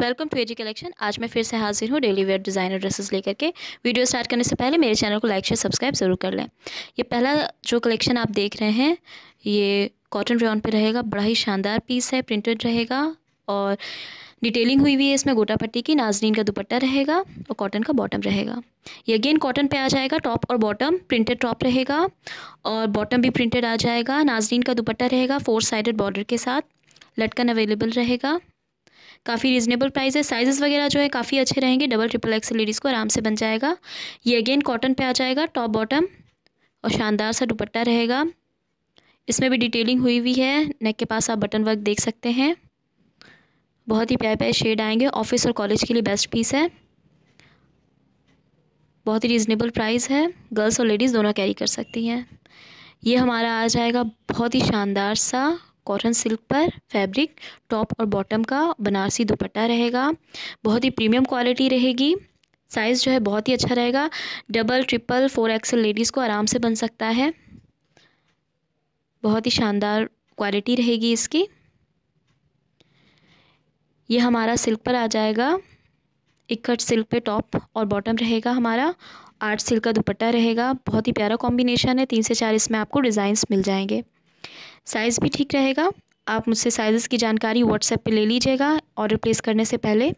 welcome to AG collection आज मैं फिर से हाजिर हूँ डेली वेयर डिज़ाइनर ड्रेसेस लेकर के वीडियो स्टार्ट करने से पहले मेरे चैनल को लाइक शेयर सब्सक्राइब ज़रूर कर लें ये पहला जो कलेक्शन आप देख रहे हैं ये कॉटन रेन पे रहेगा बड़ा ही शानदार पीस है प्रिंटेड रहेगा और डिटेलिंग हुई हुई है इसमें गोटा पट्टी की नाजरीन का दुपट्टा रहेगा और कॉटन का बॉटम रहेगा ये अगेन कॉटन पे आ जाएगा टॉप और बॉटम प्रिंटेड टॉप रहेगा और बॉटम भी प्रिंटेड आ जाएगा नाजरीन का दुपट्टा रहेगा फोर साइडेड बॉर्डर के साथ लटकन अवेलेबल रहेगा काफ़ी रीजनेबल प्राइस है साइजेस वगैरह जो है काफ़ी अच्छे रहेंगे डबल ट्रिपल एक्सल लेडीज़ को आराम से बन जाएगा ये अगेन कॉटन पे आ जाएगा टॉप बॉटम और शानदार सा दुपट्टा रहेगा इसमें भी डिटेलिंग हुई हुई है नेक के पास आप बटन वर्क देख सकते हैं बहुत ही प्यारे प्यारे शेड आएंगे ऑफिस और कॉलेज के लिए बेस्ट पीस है बहुत ही रीज़नेबल प्राइस है गर्ल्स और लेडीज़ दोनों कैरी कर सकती हैं ये हमारा आ जाएगा बहुत ही शानदार सा कॉटन सिल्क पर फैब्रिक टॉप और बॉटम का बनारसी दुपट्टा रहेगा बहुत ही प्रीमियम क्वालिटी रहेगी साइज़ जो है बहुत ही अच्छा रहेगा double triple four XL ladies को आराम से बन सकता है बहुत ही शानदार क्वालिटी रहेगी इसकी ये हमारा सिल्क पर आ जाएगा इकट सिल्क पे टॉप और बॉटम रहेगा हमारा आठ सिल्क का दुपट्टा रहेगा बहुत ही प्यारा कॉम्बिनेशन है तीन से चार इसमें आपको डिज़ाइंस मिल जाएंगे साइज़ भी ठीक रहेगा आप मुझसे साइज़ की जानकारी व्हाट्सएप पे ले लीजिएगा ऑर्डर प्लेस करने से पहले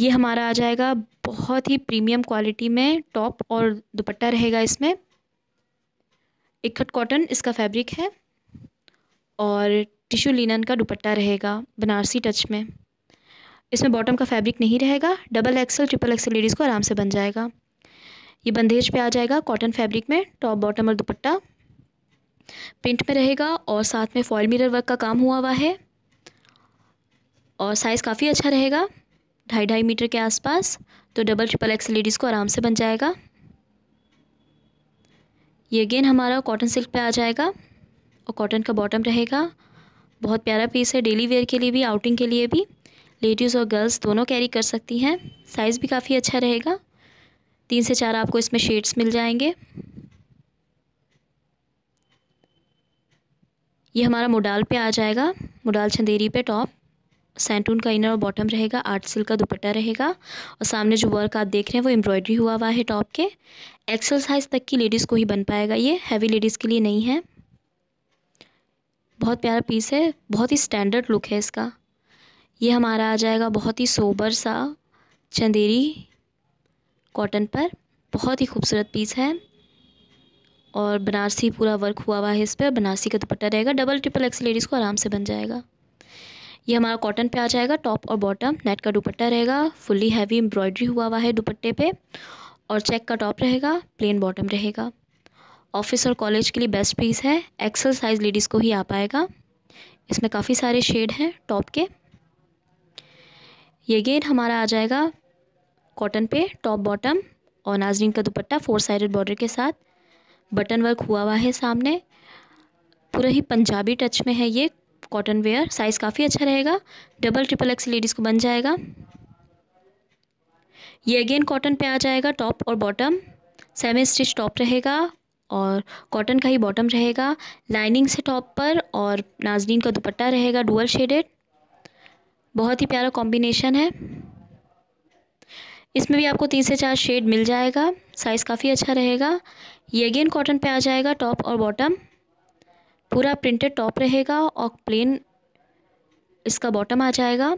ये हमारा आ जाएगा बहुत ही प्रीमियम क्वालिटी में टॉप और दुपट्टा रहेगा इसमें इकट कॉटन इसका फैब्रिक है और टिश्यू लिनन का दुपट्टा रहेगा बनारसी टच में इसमें बॉटम का फैब्रिक नहीं रहेगा double XL triple XL ladies को आराम से बन जाएगा ये बंदेज पे आ जाएगा कॉटन फैब्रिक में टॉप बॉटम और दुपट्टा प्रिंट में रहेगा और साथ में फॉयल मिरर वर्क का काम हुआ हुआ है और साइज़ काफ़ी अच्छा रहेगा ढाई ढाई मीटर के आसपास तो डबल ट्रिपल एक्स लेडीज़ को आराम से बन जाएगा ये अगेन हमारा कॉटन सिल्क पे आ जाएगा और कॉटन का बॉटम रहेगा बहुत प्यारा पीस है डेली वेयर के लिए भी आउटिंग के लिए भी लेडीज़ और गर्ल्स दोनों कैरी कर सकती हैं साइज़ भी काफ़ी अच्छा रहेगा तीन से चार आपको इसमें शेड्स मिल जाएंगे ये हमारा मोडाल पे आ जाएगा मोडाल चंदेरी पे टॉप सेंटून का इनर और बॉटम रहेगा आठ सिल का दुपट्टा रहेगा और सामने जो वर्क आप देख रहे हैं वो एम्ब्रॉयडरी हुआ हुआ है टॉप के एक्सल साइज़ तक की लेडीज़ को ही बन पाएगा ये हैवी लेडीज़ के लिए नहीं है बहुत प्यारा पीस है बहुत ही स्टैंडर्ड लुक है इसका ये हमारा आ जाएगा बहुत ही सोबर सा चंदेरी कॉटन पर बहुत ही खूबसूरत पीस है और बनारसी पूरा वर्क हुआ हुआ है इस पर बनारसी का दुपट्टा रहेगा डबल ट्रिपल एक्स लेडीज़ को आराम से बन जाएगा ये हमारा कॉटन पे आ जाएगा टॉप और बॉटम नेट का दुपट्टा रहेगा फुल्ली हैवी एम्ब्रॉयडरी हुआ हुआ है दुपट्टे पे और चेक का टॉप रहेगा प्लेन बॉटम रहेगा ऑफिस और कॉलेज के लिए बेस्ट पीस है एक्सल साइज़ लेडीज़ को ही आ पाएगा इसमें काफ़ी सारे शेड हैं टॉप के ये गेन हमारा आ जाएगा कॉटन पे टॉप बॉटम और नाजरीन का दुपट्टा फोर साइडेड बॉर्डर के साथ बटन वर्क हुआ हुआ है सामने पूरा ही पंजाबी टच में है ये कॉटन वेयर साइज़ काफ़ी अच्छा रहेगा डबल ट्रिपल एक्स लेडीज़ को बन जाएगा ये अगेन कॉटन पे आ जाएगा टॉप और बॉटम सेमी स्टिच टॉप रहेगा और कॉटन का ही बॉटम रहेगा लाइनिंग से टॉप पर और नाजरीन का दुपट्टा रहेगा डुअल शेडेड बहुत ही प्यारा कॉम्बिनेशन है इसमें भी आपको तीन से चार शेड मिल जाएगा साइज़ काफ़ी अच्छा रहेगा ये अगेन कॉटन पे आ जाएगा टॉप और बॉटम पूरा प्रिंटेड टॉप रहेगा और प्लेन इसका बॉटम आ जाएगा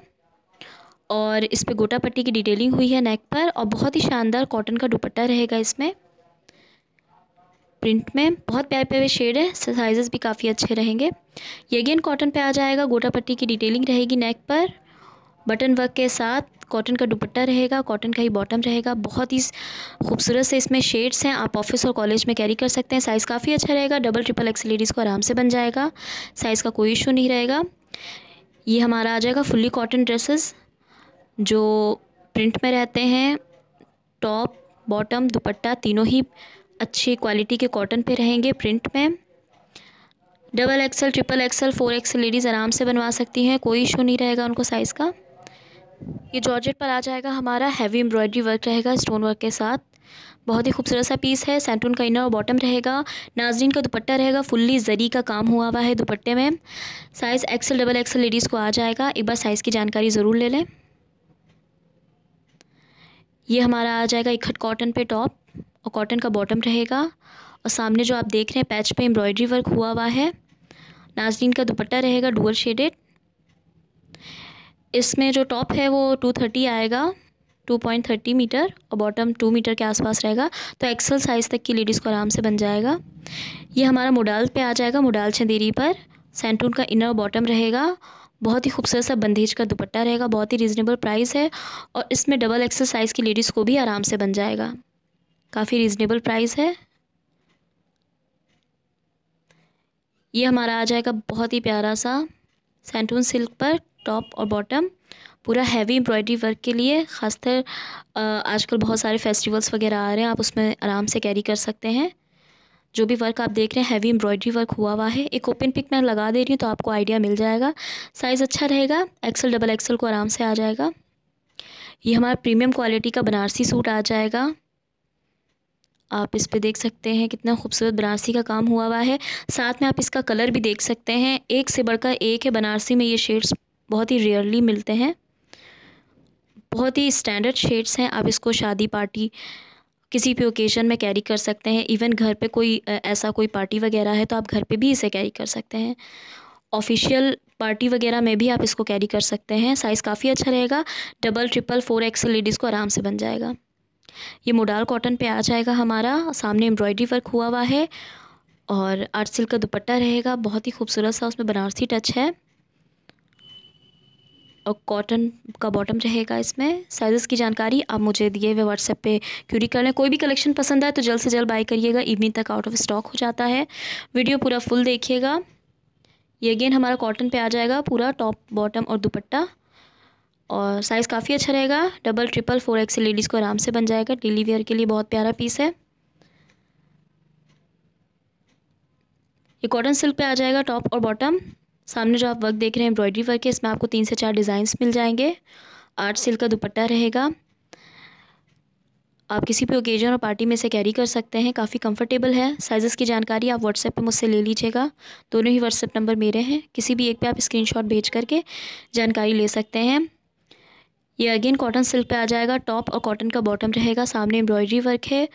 और इस पर गोटा पट्टी की डिटेलिंग हुई है नेक पर और बहुत ही शानदार कॉटन का दुपट्टा रहेगा इसमें प्रिंट में बहुत प्यारे प्यारे शेड है साइजेस भी काफ़ी अच्छे रहेंगे ये अगेन कॉटन पे आ जाएगा गोटा पट्टी की डिटेलिंग रहेगी नेक पर बटन वर्क के साथ कॉटन का दुपट्टा रहेगा कॉटन का ही बॉटम रहेगा बहुत ही खूबसूरत से इसमें शेड्स हैं आप ऑफिस और कॉलेज में कैरी कर सकते हैं साइज़ काफ़ी अच्छा रहेगा डबल ट्रिपल एक्स लेडीज़ को आराम से बन जाएगा साइज़ का कोई इशू नहीं रहेगा ये हमारा आ जाएगा फुल्ली कॉटन ड्रेसेस जो प्रिंट में रहते हैं टॉप बॉटम दुपट्टा तीनों ही अच्छी क्वालिटी के कॉटन पे रहेंगे प्रिंट में double XL triple XL four XL ladies आराम से बनवा सकती हैं कोई इशू नहीं रहेगा उनको साइज़ का ये जॉर्जेट पर आ जाएगा हमारा हैवी एम्ब्रॉयडरी वर्क रहेगा स्टोन वर्क के साथ बहुत ही खूबसूरत सा पीस है सेंटून का इनर और बॉटम रहेगा नाजरीन का दुपट्टा रहेगा फुल्ली जरी का काम हुआ हुआ है दुपट्टे में size XL double XL ladies को आ जाएगा एक बार साइज़ की जानकारी ज़रूर ले लें ये हमारा आ जाएगा इकहट कॉटन पे टॉप और कॉटन का बॉटम रहेगा और सामने जो आप देख रहे हैं पैच पे एम्ब्रॉयडरी वर्क हुआ हुआ है नाजरीन का दुपट्टा रहेगा डुअल शेडेड इसमें जो टॉप है वो टू थर्टी आएगा टू पॉइंट थर्टी मीटर और बॉटम टू मीटर के आसपास रहेगा तो एक्सल साइज़ तक की लेडीज़ को आराम से बन जाएगा ये हमारा मोडाल पे आ जाएगा मोडाल चंदेरी पर सेंटून का इनर बॉटम रहेगा बहुत ही खूबसूरत सा बंदेज का दुपट्टा रहेगा बहुत ही रीज़नेबल प्राइस है और इसमें डबल एक्सल साइज़ की लेडीज़ को भी आराम से बन जाएगा काफ़ी रीज़नेबल प्राइस है ये हमारा आ जाएगा बहुत ही प्यारा सा सेंटून सिल्क पर टॉप और बॉटम पूरा हैवी एम्ब्रॉयडरी वर्क के लिए खासकर आजकल बहुत सारे फेस्टिवल्स वगैरह आ रहे हैं आप उसमें आराम से कैरी कर सकते हैं जो भी वर्क आप देख रहे हैं हैवी एम्ब्रॉयडरी वर्क हुआ हुआ है एक ओपन पिक मैं लगा दे रही हूँ तो आपको आइडिया मिल जाएगा साइज़ अच्छा रहेगा एक्सल डबल एक्सल को आराम से आ जाएगा ये हमारा प्रीमियम क्वालिटी का बनारसी सूट आ जाएगा आप इस पे देख सकते हैं कितना खूबसूरत बनारसी का काम हुआ हुआ है साथ में आप इसका कलर भी देख सकते हैं एक से बढ़कर एक है बनारसी में ये शेड्स बहुत ही रेयरली मिलते हैं बहुत ही स्टैंडर्ड शेड्स हैं आप इसको शादी पार्टी किसी भी ओकेज़न में कैरी कर सकते हैं इवन घर पे कोई ऐसा कोई पार्टी वगैरह है तो आप घर पे भी इसे कैरी कर सकते हैं ऑफिशियल पार्टी वगैरह में भी आप इसको कैरी कर सकते हैं साइज़ काफ़ी अच्छा रहेगा double triple four X ladies को आराम से बन जाएगा ये मोडाल कॉटन पे आ जाएगा हमारा सामने एम्ब्रॉयडरी वर्क हुआ हुआ है और आर्ट सिल्क का दुपट्टा रहेगा बहुत ही खूबसूरत सा उसमें बनारसी टच है और कॉटन का बॉटम रहेगा इसमें साइज़ की जानकारी आप मुझे दिए हुए व्हाट्सएप पे क्यूरी कर लें कोई भी कलेक्शन पसंद आए तो जल्द से जल्द बाई करिएगा इवनिंग तक आउट ऑफ स्टॉक हो जाता है वीडियो पूरा फुल देखिएगा ये अगेन हमारा कॉटन पे आ जाएगा पूरा टॉप बॉटम और दुपट्टा और साइज़ काफ़ी अच्छा रहेगा double triple four X ladies को आराम से बन जाएगा डेली वेयर के लिए बहुत प्यारा पीस है ये कॉटन सिल्क पे आ जाएगा टॉप और बॉटम सामने जो आप वर्क देख रहे हैं एम्ब्रॉयडरी वर्क है इसमें आपको तीन से चार डिज़ाइंस मिल जाएंगे आठ सिल्क का दुपट्टा रहेगा आप किसी भी ओकेजन और पार्टी में इसे कैरी कर सकते हैं काफ़ी कंफर्टेबल है साइज़ की जानकारी आप व्हाट्सएप पे मुझसे ले लीजिएगा दोनों ही व्हाट्सएप नंबर मेरे हैं किसी भी एक पे आप स्क्रीनशॉट भेज करके जानकारी ले सकते हैं ये अगेन कॉटन सिल्क पे आ जाएगा टॉप और कॉटन का बॉटम रहेगा सामने एम्ब्रॉयडरी वर्क है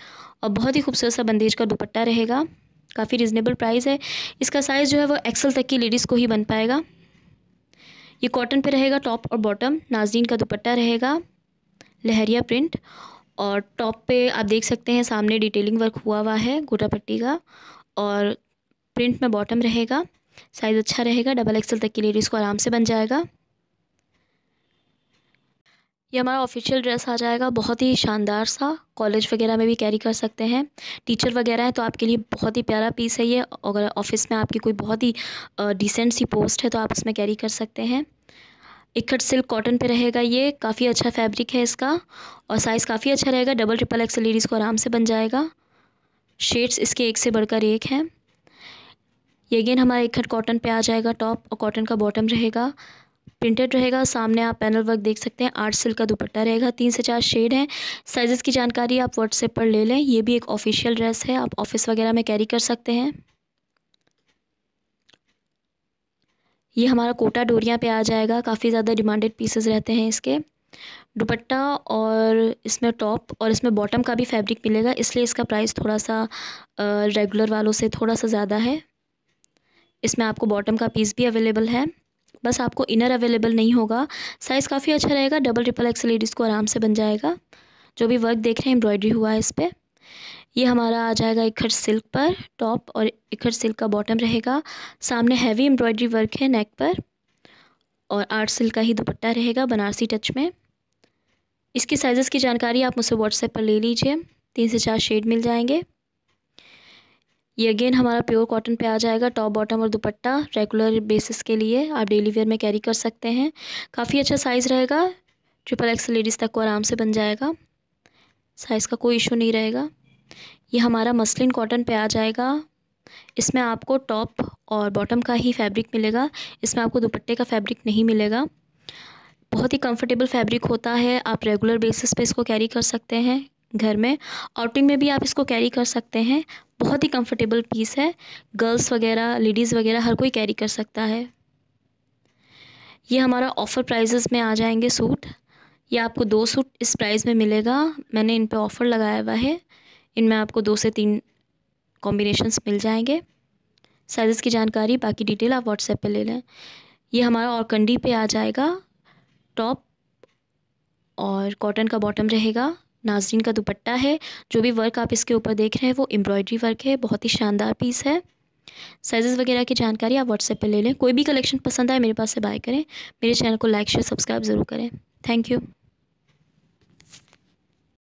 और बहुत ही खूबसूरत सा बंदेज का दुपट्टा रहेगा काफ़ी रिजनेबल प्राइस है इसका साइज़ जो है वो एक्सल तक की लेडीज़ को ही बन पाएगा ये कॉटन पे रहेगा टॉप और बॉटम नाजरीन का दुपट्टा रहेगा लहरिया प्रिंट और टॉप पे आप देख सकते हैं सामने डिटेलिंग वर्क हुआ हुआ है गोटा पट्टी का और प्रिंट में बॉटम रहेगा साइज़ अच्छा रहेगा डबल एक्सल तक की लेडीज़ को आराम से बन जाएगा ये हमारा ऑफिशियल ड्रेस आ जाएगा बहुत ही शानदार सा कॉलेज वगैरह में भी कैरी कर सकते हैं टीचर वगैरह हैं तो आपके लिए बहुत ही प्यारा पीस है ये अगर ऑफिस में आपकी कोई बहुत ही डिसेंट सी पोस्ट है तो आप उसमें कैरी कर सकते हैं इकट सिल्क कॉटन पे रहेगा ये काफ़ी अच्छा फैब्रिक है इसका और साइज़ काफ़ी अच्छा रहेगा डबल ट्रिपल एक्सल लेडीज़ को आराम से बन जाएगा शेड्स इसके एक से बढ़कर एक हैं ये अगेन हमारा इकट कॉटन पे आ जाएगा टॉप और कॉटन का बॉटम रहेगा प्रिंटेड रहेगा सामने आप पैनल वर्क देख सकते हैं आठ सिल्क का दुपट्टा रहेगा तीन से चार शेड हैं साइज़ की जानकारी आप व्हाट्सएप पर ले लें ये भी एक ऑफिशियल ड्रेस है आप ऑफिस वगैरह में कैरी कर सकते हैं ये हमारा कोटा डोरिया पे आ जाएगा काफ़ी ज़्यादा डिमांडेड पीसेस रहते हैं इसके दुपट्टा और इसमें टॉप और इसमें बॉटम का भी फैब्रिक मिलेगा इसलिए इसका प्राइस थोड़ा सा रेगुलर वालों से थोड़ा सा ज़्यादा है इसमें आपको बॉटम का पीस भी अवेलेबल है बस आपको इनर अवेलेबल नहीं होगा साइज़ काफ़ी अच्छा रहेगा डबल ट्रिपल एक्सल लेडीज़ को आराम से बन जाएगा जो भी वर्क देख रहे हैं एम्ब्रॉयडरी हुआ है इस पर ये हमारा आ जाएगा इखर सिल्क पर टॉप और इखर सिल्क का बॉटम रहेगा सामने हैवी एम्ब्रॉयडरी वर्क है नेक पर और आर्ट सिल्क का ही दुपट्टा रहेगा बनारसी टच में इसकी साइज़ की जानकारी आप मुझसे व्हाट्सएप पर ले लीजिए तीन से चार शेड मिल जाएंगे ये अगेन हमारा प्योर कॉटन पे आ जाएगा टॉप बॉटम और दुपट्टा रेगुलर बेसिस के लिए आप डेली वेयर में कैरी कर सकते हैं काफ़ी अच्छा साइज़ रहेगा ट्रिपल एक्स लेडीज़ तक को आराम से बन जाएगा साइज़ का कोई इशू नहीं रहेगा ये हमारा मसलिन कॉटन पे आ जाएगा इसमें आपको टॉप और बॉटम का ही फैब्रिक मिलेगा इसमें आपको दुपट्टे का फैब्रिक नहीं मिलेगा बहुत ही कंफर्टेबल फैब्रिक होता है आप रेगुलर बेसिस पे इसको कैरी कर सकते हैं घर में आउटिंग में भी आप इसको कैरी कर सकते हैं बहुत ही कंफर्टेबल पीस है गर्ल्स वगैरह लेडीज़ वगैरह हर कोई कैरी कर सकता है ये हमारा ऑफ़र प्राइजेस में आ जाएंगे सूट ये आपको दो सूट इस प्राइस में मिलेगा मैंने इन पर ऑफ़र लगाया हुआ है इनमें आपको दो से तीन कॉम्बिनेशंस मिल जाएंगे साइज़ की जानकारी बाकी डिटेल आप व्हाट्सएप पे ले लें ये हमारा और कंडी पे आ जाएगा टॉप और कॉटन का बॉटम रहेगा नाजरीन का दुपट्टा है जो भी वर्क आप इसके ऊपर देख रहे हैं वो एम्ब्रॉयडरी वर्क है बहुत ही शानदार पीस है साइज़ वगैरह की जानकारी आप व्हाट्सएप पर ले लें कोई भी कलेक्शन पसंद आए मेरे पास से बाय करें मेरे चैनल को लाइक शेयर सब्सक्राइब ज़रूर करें थैंक यू